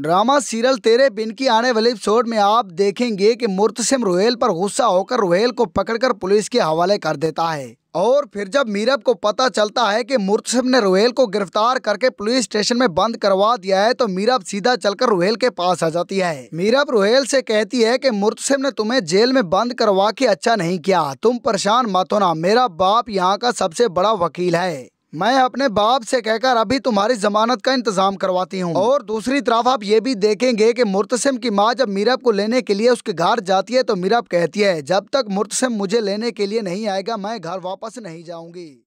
drama serial तेरे बिन की आने वाले एपिसोड में आप देखेंगे कि मुर्तसिम रोहेल पर गुस्सा होकर रोहेल को पकड़कर पुलिस के हवाले कर देता है और फिर जब मीरब को पता चलता है कि मुर्तसिम ने रोहेल को गिरफ्तार करके पुलिस स्टेशन में बंद करवा दिया है तो मीरब सीधा चलकर रोहेल के पास आ जाती है मीरब रोहेल से कहती है कि मुर्तसिम ने तुम्हें जेल में बंद करवा के अच्छा नहीं किया तुम परेशान मत होना मेरा बाप यहाँ का सबसे बड़ा वकील है मैं अपने बाप से कहकर अभी तुम्हारी जमानत का इंतजाम करवाती हूँ और दूसरी तरफ आप ये भी देखेंगे कि मुर्तसिम की माँ जब मीरब को लेने के लिए उसके घर जाती है तो मीरब कहती है जब तक मुर्तसिम मुझे लेने के लिए नहीं आएगा मैं घर वापस नहीं जाऊँगी